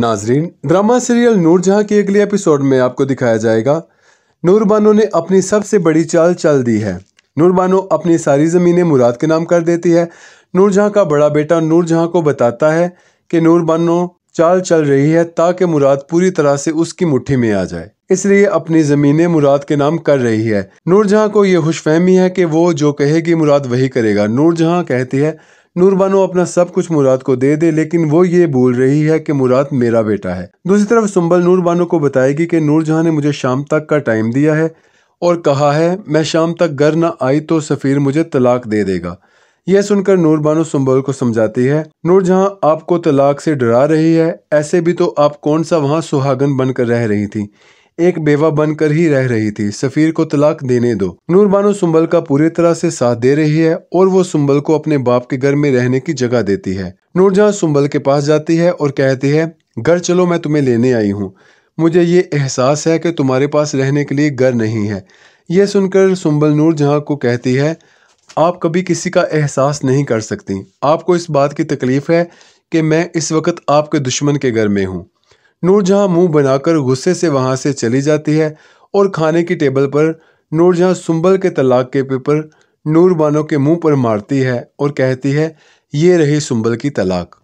नाजरीन drama serial Noorjahan के अगले एपिसोड में आपको दिखाया जाएगा नूरबानो ने अपनी सबसे बड़ी चाल चल दी है नूरबानो अपनी सारी ज़मीनें मुराद के नाम कर देती है नूरजहाँ का बड़ा बेटा नूरजहाँ को बताता है कि नूरबानो चाल चल रही है ताकि मुराद पूरी तरह से उसकी मुट्ठी में आ जाए इसलिए अपनी ज़मीनें मुराद के नाम कर रही है नूरजहाँ को यह खुशफहमी है कि वो जो कहेगी मुराद वही करेगा नूरजहाँ कहती है नूर बानो अपना सब कुछ मुराद को दे दे लेकिन वो ये बोल रही है कि मुराद मेरा बेटा है दूसरी तरफ सुंबल नूर बानो को बताएगी कि नूर जहाँ ने मुझे शाम तक का टाइम दिया है और कहा है मैं शाम तक घर ना आई तो सफ़ीर मुझे तलाक दे देगा यह सुनकर नूर बानो सुंबल को समझाती है नूर जहाँ आपको तलाक से डरा रही है ऐसे भी तो आप कौन सा वहाँ सुहागन बनकर रह रही थी एक बेवा बनकर ही रह रही थी सफीर को तलाक देने दो नूर बानो सुंबल का पूरी तरह से साथ दे रही है और वो सुंबल को अपने बाप के घर में रहने की जगह देती है नूरजहां सुंबल के पास जाती है और कहती है घर चलो मैं तुम्हें लेने आई हूँ मुझे ये एहसास है कि तुम्हारे पास रहने के लिए घर नहीं है यह सुनकर सुंबल नूरजहां को कहती है आप कभी किसी का एहसास नहीं कर सकती आपको इस बात की तकलीफ़ है कि मैं इस वक्त आपके दुश्मन के घर में हूँ नूरजहाँ मुंह बनाकर गुस्से से वहाँ से चली जाती है और खाने की टेबल पर नूरजहाँ सुंबल के तलाक के पेपर नूरबानो के मुंह पर मारती है और कहती है ये रही सुंबल की तलाक